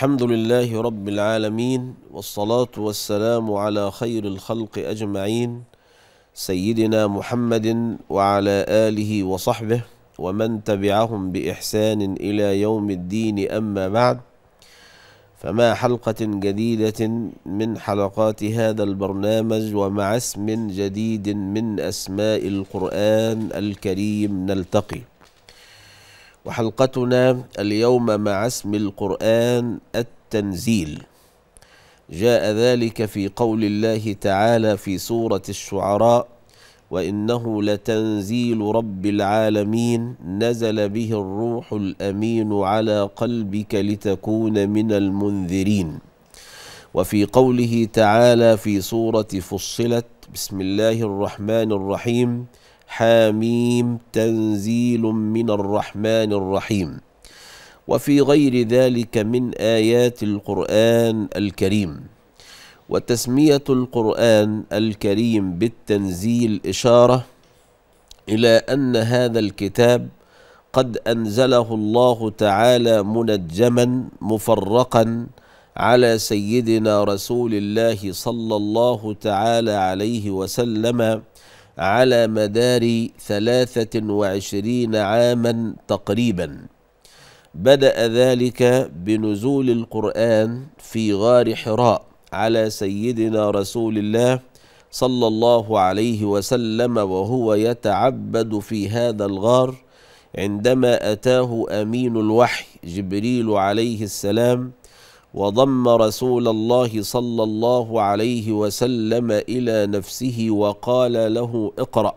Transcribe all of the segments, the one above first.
الحمد لله رب العالمين والصلاة والسلام على خير الخلق أجمعين سيدنا محمد وعلى آله وصحبه ومن تبعهم بإحسان إلى يوم الدين أما بعد فما حلقة جديدة من حلقات هذا البرنامج ومع اسم جديد من أسماء القرآن الكريم نلتقي وحلقتنا اليوم مع اسم القرآن التنزيل جاء ذلك في قول الله تعالى في سورة الشعراء وإنه لتنزيل رب العالمين نزل به الروح الأمين على قلبك لتكون من المنذرين وفي قوله تعالى في سورة فصلت بسم الله الرحمن الرحيم حاميم تنزيل من الرحمن الرحيم وفي غير ذلك من آيات القرآن الكريم وتسمية القرآن الكريم بالتنزيل إشارة إلى أن هذا الكتاب قد أنزله الله تعالى منجما مفرقا على سيدنا رسول الله صلى الله تعالى عليه وسلم على مدار 23 عاما تقريبا بدأ ذلك بنزول القرآن في غار حراء على سيدنا رسول الله صلى الله عليه وسلم وهو يتعبد في هذا الغار عندما أتاه أمين الوحي جبريل عليه السلام وضم رسول الله صلى الله عليه وسلم الى نفسه وقال له اقرا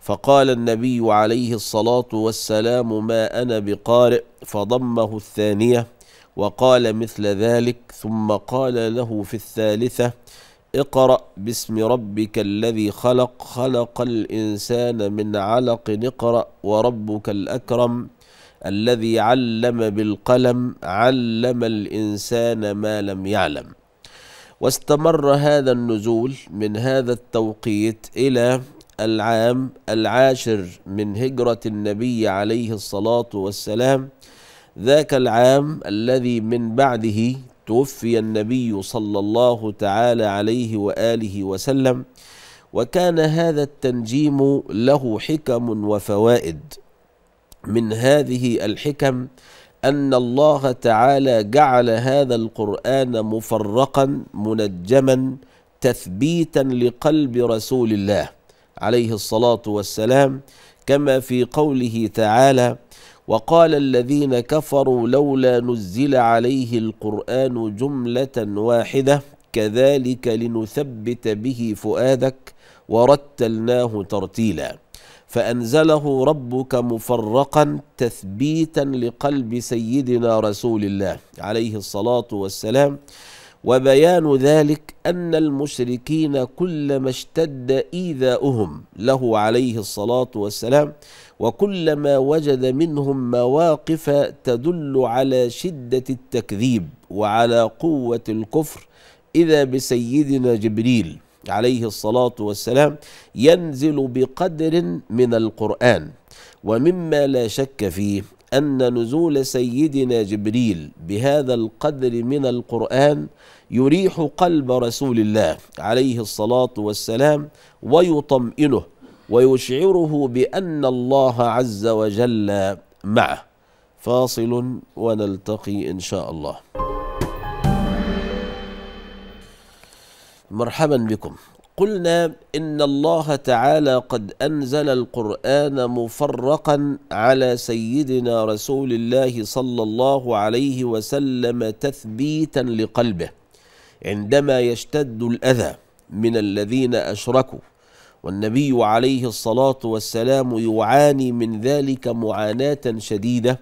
فقال النبي عليه الصلاه والسلام ما انا بقارئ فضمه الثانيه وقال مثل ذلك ثم قال له في الثالثه اقرا باسم ربك الذي خلق خلق الانسان من علق اقرا وربك الاكرم الذي علم بالقلم علم الإنسان ما لم يعلم واستمر هذا النزول من هذا التوقيت إلى العام العاشر من هجرة النبي عليه الصلاة والسلام ذاك العام الذي من بعده توفي النبي صلى الله تعالى عليه وآله وسلم وكان هذا التنجيم له حكم وفوائد من هذه الحكم ان الله تعالى جعل هذا القران مفرقا منجما تثبيتا لقلب رسول الله عليه الصلاه والسلام كما في قوله تعالى وقال الذين كفروا لولا نزل عليه القران جمله واحده كذلك لنثبت به فؤادك ورتلناه ترتيلا فأنزله ربك مفرقا تثبيتا لقلب سيدنا رسول الله عليه الصلاة والسلام وبيان ذلك أن المشركين كلما اشتد إيذاؤهم له عليه الصلاة والسلام وكلما وجد منهم مواقف تدل على شدة التكذيب وعلى قوة الكفر إذا بسيدنا جبريل عليه الصلاة والسلام ينزل بقدر من القرآن ومما لا شك فيه أن نزول سيدنا جبريل بهذا القدر من القرآن يريح قلب رسول الله عليه الصلاة والسلام ويطمئنه ويشعره بأن الله عز وجل معه فاصل ونلتقي إن شاء الله مرحبا بكم قلنا ان الله تعالى قد انزل القران مفرقا على سيدنا رسول الله صلى الله عليه وسلم تثبيتا لقلبه عندما يشتد الاذى من الذين اشركوا والنبي عليه الصلاه والسلام يعاني من ذلك معاناه شديده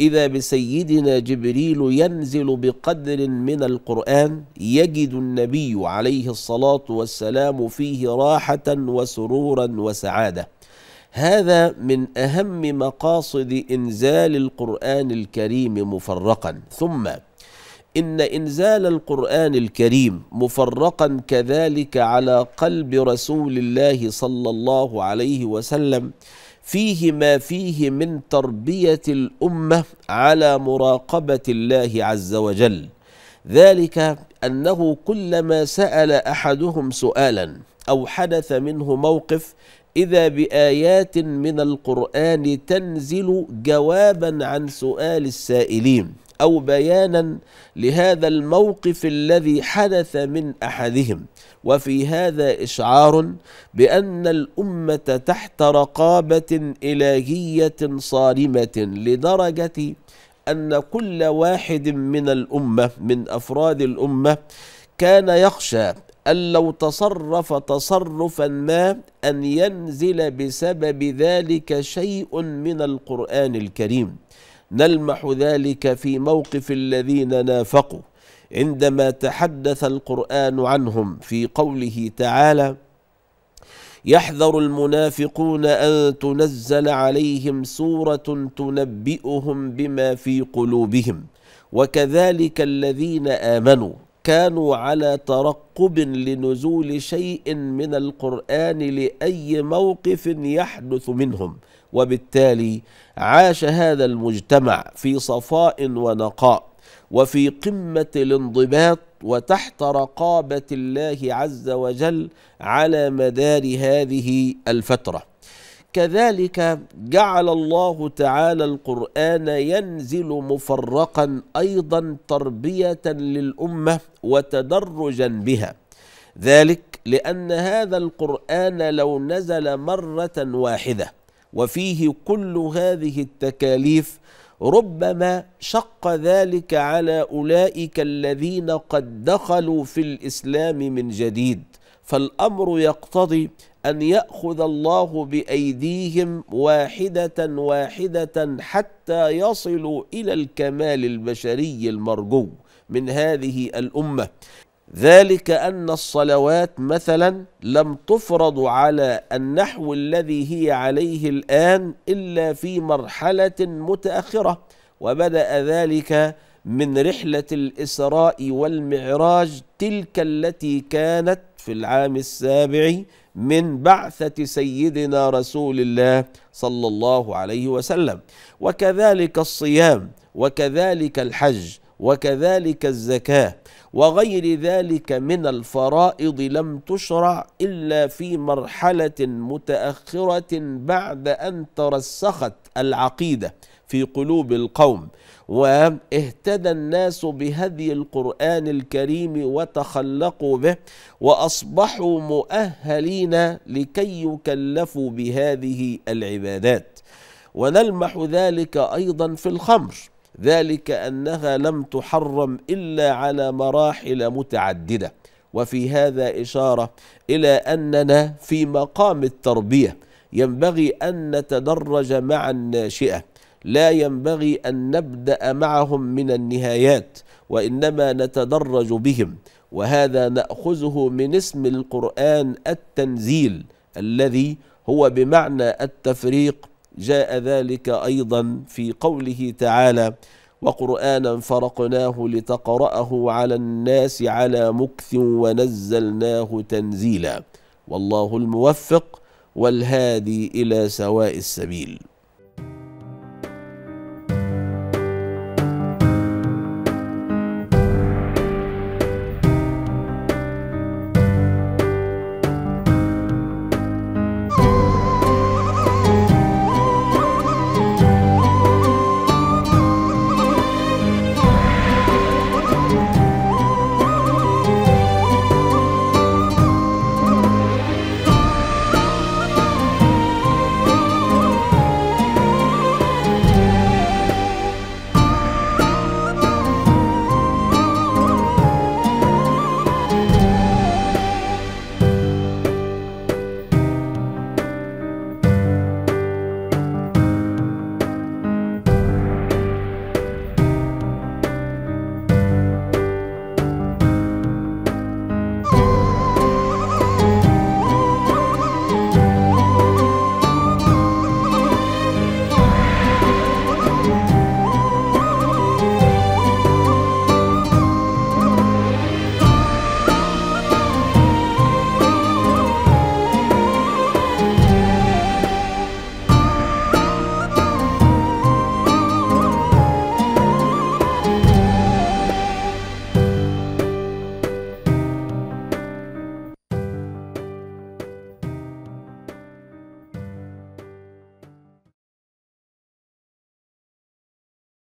إذا بسيدنا جبريل ينزل بقدر من القرآن يجد النبي عليه الصلاة والسلام فيه راحة وسرورا وسعادة هذا من أهم مقاصد إنزال القرآن الكريم مفرقا ثم إن إنزال القرآن الكريم مفرقا كذلك على قلب رسول الله صلى الله عليه وسلم فيه ما فيه من تربيه الامه على مراقبه الله عز وجل ذلك انه كلما سال احدهم سؤالا او حدث منه موقف اذا بايات من القران تنزل جوابا عن سؤال السائلين أو بيانا لهذا الموقف الذي حدث من أحدهم وفي هذا إشعار بأن الأمة تحت رقابة إلهية صارمة لدرجة أن كل واحد من الأمة من أفراد الأمة كان يخشى أن لو تصرف تصرفا ما أن ينزل بسبب ذلك شيء من القرآن الكريم نلمح ذلك في موقف الذين نافقوا عندما تحدث القرآن عنهم في قوله تعالى: يحذر المنافقون أن تنزل عليهم سورة تنبئهم بما في قلوبهم وكذلك الذين آمنوا كانوا على ترقب لنزول شيء من القرآن لأي موقف يحدث منهم وبالتالي عاش هذا المجتمع في صفاء ونقاء وفي قمة الانضباط وتحت رقابة الله عز وجل على مدار هذه الفترة كذلك جعل الله تعالى القرآن ينزل مفرقا أيضا تربية للأمة وتدرجا بها ذلك لأن هذا القرآن لو نزل مرة واحدة وفيه كل هذه التكاليف ربما شق ذلك على اولئك الذين قد دخلوا في الاسلام من جديد فالامر يقتضي ان ياخذ الله بايديهم واحده واحده حتى يصلوا الى الكمال البشري المرجو من هذه الامه ذلك أن الصلوات مثلا لم تفرض على النحو الذي هي عليه الآن إلا في مرحلة متأخرة وبدأ ذلك من رحلة الإسراء والمعراج تلك التي كانت في العام السابع من بعثة سيدنا رسول الله صلى الله عليه وسلم وكذلك الصيام وكذلك الحج وكذلك الزكاة وغير ذلك من الفرائض لم تشرع إلا في مرحلة متأخرة بعد أن ترسخت العقيدة في قلوب القوم واهتدى الناس بهدي القرآن الكريم وتخلقوا به وأصبحوا مؤهلين لكي يكلفوا بهذه العبادات ونلمح ذلك أيضا في الخمر ذلك أنها لم تحرم إلا على مراحل متعددة وفي هذا إشارة إلى أننا في مقام التربية ينبغي أن نتدرج مع الناشئة لا ينبغي أن نبدأ معهم من النهايات وإنما نتدرج بهم وهذا نأخذه من اسم القرآن التنزيل الذي هو بمعنى التفريق جاء ذلك أيضا في قوله تعالى وقرآنا فرقناه لتقرأه على الناس على مكث ونزلناه تنزيلا والله الموفق والهادي إلى سواء السبيل